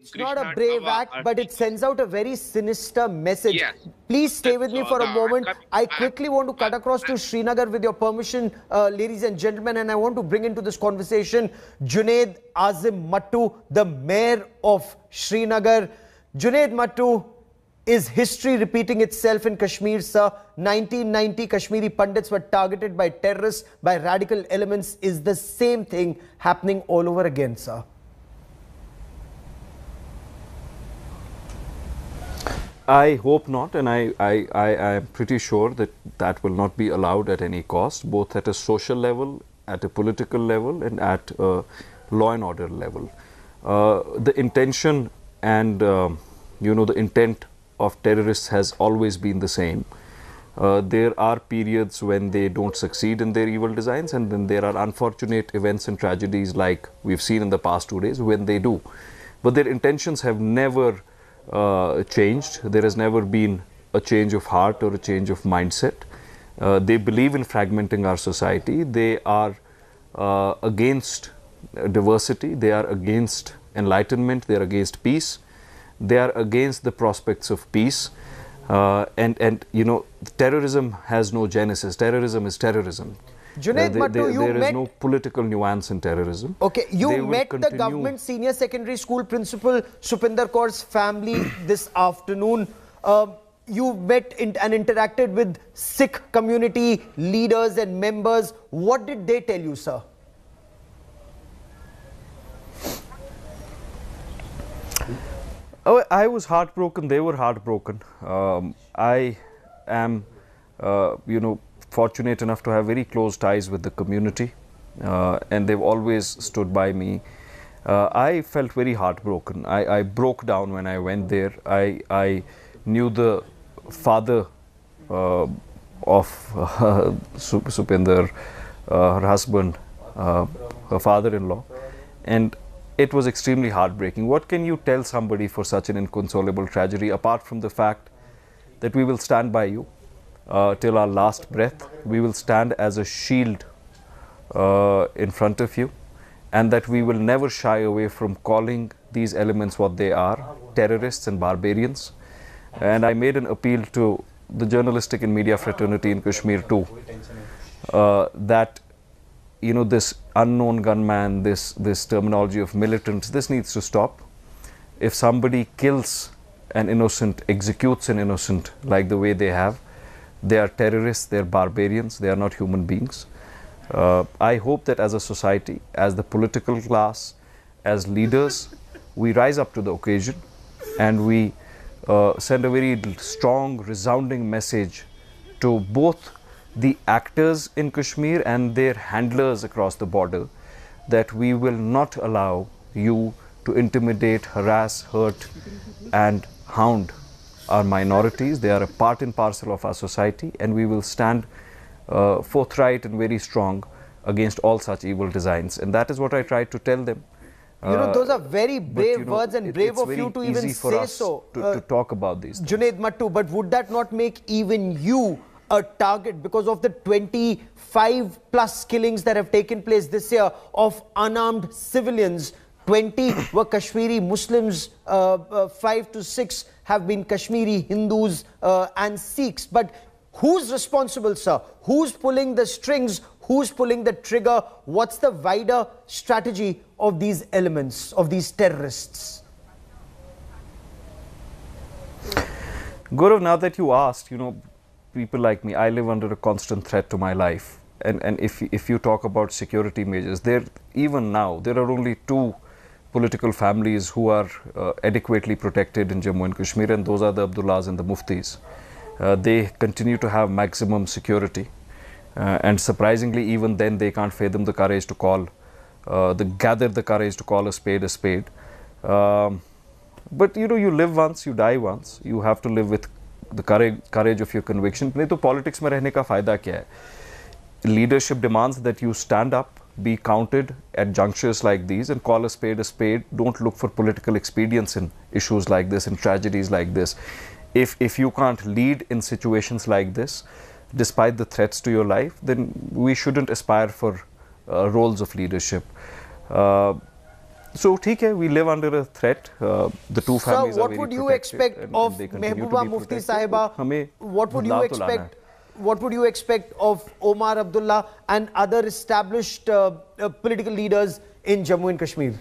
It's Krishna not a brave act, but it sends out a very sinister message. Yes. Please stay with me for a uh, moment. I quickly want to cut across to Srinagar with your permission, uh, ladies and gentlemen, and I want to bring into this conversation Junaid Azim Mattu, the mayor of Srinagar. Junaid Mattu, is history repeating itself in Kashmir, sir? 1990 Kashmiri pundits were targeted by terrorists, by radical elements. Is the same thing happening all over again, sir? I hope not, and I, I, I, am pretty sure that that will not be allowed at any cost, both at a social level, at a political level, and at a law and order level. Uh, the intention and uh, you know the intent of terrorists has always been the same. Uh, there are periods when they don't succeed in their evil designs, and then there are unfortunate events and tragedies like we've seen in the past two days when they do. But their intentions have never uh, changed. There has never been a change of heart or a change of mindset. Uh, they believe in fragmenting our society. They are uh, against diversity. They are against enlightenment. They are against peace. They are against the prospects of peace. Uh, and, and, you know, terrorism has no genesis. Terrorism is terrorism. Junaid you there met... no political nuance in terrorism. Okay, you they met the government senior secondary school principal Supinder Kaur's family this afternoon. Um, you met in, and interacted with Sikh community leaders and members. What did they tell you, sir? Oh, I was heartbroken. They were heartbroken. Um, I am, uh, you know, fortunate enough to have very close ties with the community, uh, and they've always stood by me. Uh, I felt very heartbroken. I, I, broke down when I went there. I, I knew the father uh, of uh, Supinder, her husband, uh, her father-in-law, and it was extremely heartbreaking. What can you tell somebody for such an inconsolable tragedy apart from the fact that we will stand by you? uh, till our last breath. We will stand as a shield uh, in front of you, and that we will never shy away from calling these elements what they are terrorists and barbarians. And I made an appeal to the journalistic and media fraternity in Kashmir too uh, that you know this unknown gunman this this terminology of militants this needs to stop if somebody kills an innocent executes an innocent like the way they have they are terrorists, they are barbarians, they are not human beings. Uh, I hope that as a society, as the political class, as leaders, we rise up to the occasion and we uh, send a very strong, resounding message to both the actors in Kashmir and their handlers across the border that we will not allow you to intimidate, harass, hurt, and hound are minorities. They are a part and parcel of our society, and we will stand uh, forthright and very strong against all such evil designs. And that is what I tried to tell them. you know, uh, those are very brave but, words know, and brave of you to even say so. To, uh, to, talk about these. Things. Junaid Mattu, but would that not make even you a target because of the 25 plus killings that have taken place this year of unarmed civilians 20 were Kashmiri Muslims, uh, uh, 5 to 6 have been Kashmiri Hindus uh, and Sikhs. But who's responsible, sir? Who's pulling the strings? Who's pulling the trigger? What's the wider strategy of these elements, of these terrorists? Gaurav, now that you asked, you know, people like me, I live under a constant threat to my life. And, and if, if you talk about security measures, there even now there are only two political families who are uh, adequately protected in Jammu and Kashmir, and those are the Abdullahs and the Muftis. Uh, they continue to have maximum security, uh, and surprisingly, even then, they can't fathom the courage to call, uh, the gather the courage to call a spade a spade. Um, but you know, you live once, you die once. You have to live with the courage, courage of your conviction. नहीं तो में रहने का फायदा क्या है? Leadership demands that you stand up be counted at junctures like these and call a spade a spade. Don't look for political expedience in issues like this, in tragedies like this. If, if you can't lead in situations like this, despite the threats to your life, then we shouldn't aspire for uh, roles of leadership. Uh, so, okay, we live under a threat. Uh, the two families so what are very would you expect of Mehbooba Mufti Sahiba? What would you expect what would you expect of Omar Abdullah and other established uh, uh, political leaders in Jammu and Kashmir?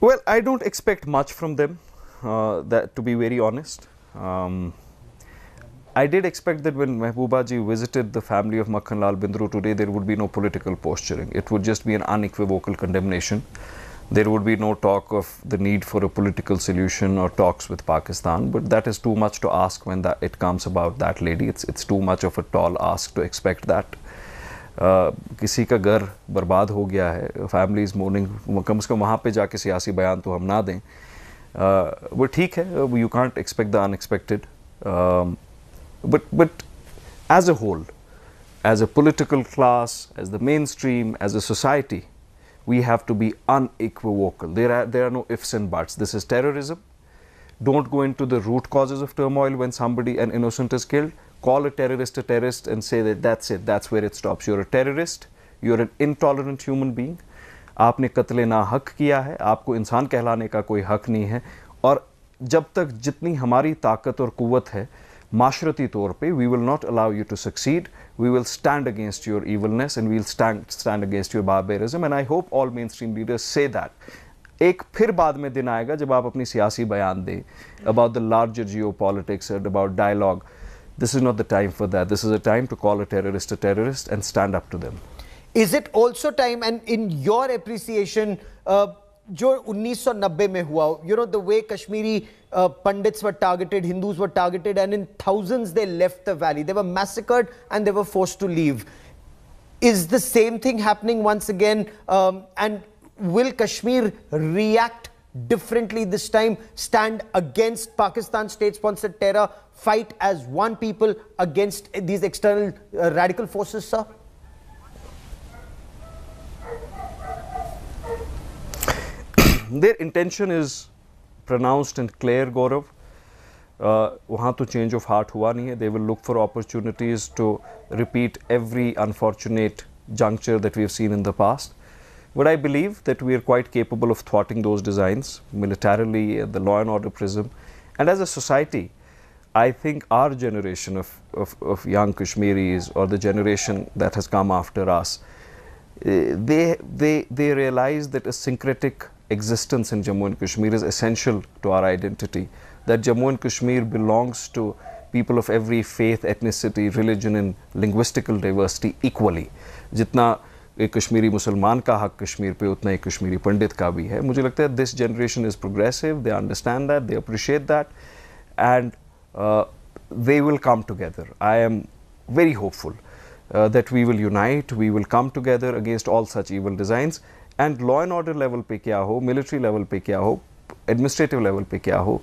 Well, I don't expect much from them, uh, that to be very honest. Um, I did expect that when Mehboobaji visited the family of Makhanlal Bindru today, there would be no political posturing. It would just be an unequivocal condemnation there would be no talk of the need for a political solution or talks with Pakistan, but that is too much to ask when that it comes about that lady. It's it's too much of a tall ask to expect that. किसी का घर बर्बाद हो गया है families mourning. कम से कम वहाँ पे जा के सियासी बयान तो हम ना दें वो ठीक है. You can't expect the unexpected. Um, but but as a whole, as a political class, as the mainstream, as a society we have to be unequivocal. There are, there are no ifs and buts. This is terrorism. Don't go into the root causes of turmoil when somebody, an innocent, is killed. Call a terrorist a terrorist and say that that's it, that's where it stops. You're a terrorist, you're an intolerant human being. आपने कत्ल ना हक किया है आपको इंसान कहलाने का कोई हक नहीं है और जब तक जितनी हमारी ताकत और कुवत है Mashrati torpe. we will not allow you to succeed. We will stand against your evilness and we'll stand, stand against your barbarism. And I hope all mainstream leaders say that. एक फिर बाद में दिन आएगा जब आप अपनी सियासी बयान दें about the larger geopolitics and about dialogue this is not the time for that this is a time to call a terrorist a terrorist and stand up to them is it also time and in your appreciation जो 1990 में हुआ you know the way Kashmiri Pandits were targeted Hindus were targeted and in thousands they left the valley they were massacred and they were force to leave is the same thing happening once again? Um, and will Kashmir react differently this time? Stand against Pakistan state sponsored terror? Fight as one people against these external uh, radical forces, sir? their intention is pronounced and clear Gaurav. Uh, वहाँ तो change of heart हुआ नहीं है they will look for opportunities to repeat every unfortunate juncture that we have seen in the past. But I believe that we are quite capable of thwarting those designs militarily the law and order prism. And as a society, I think our generation of, of, of young Kashmiris or the generation that has come after us, eh, they, they, they realize that a syncretic existence in Jammu and Kashmir is essential to our identity. That Jammu and Kashmir belongs to people of every faith, ethnicity, religion, and linguistical diversity equally. Jitna Kashmiri Kashmiri मुसलमान का हक कश्मीर पे उतना एक कश्मीरी पंडित का भी है मुझे लगता है this generation is progressive they understand that they appreciate that they will come together. I am very hopeful uh, that we will unite, we will come together against all such evil designs and law and order level pe kya ho, military level pe kya ho, administrative level pe kya ho,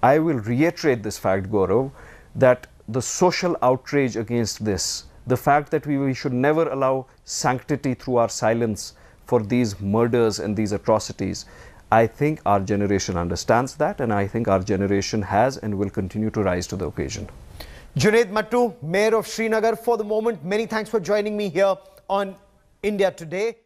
I will reiterate this fact, Gaurav that the social outrage against this, the fact that we, we, should never allow sanctity through our silence for these murders and these atrocities. I think our generation understands that, and I think our generation has and will continue to rise to the occasion. Junaid Mattu, Mayor of Srinagar, for the moment, many thanks for joining me here on India Today.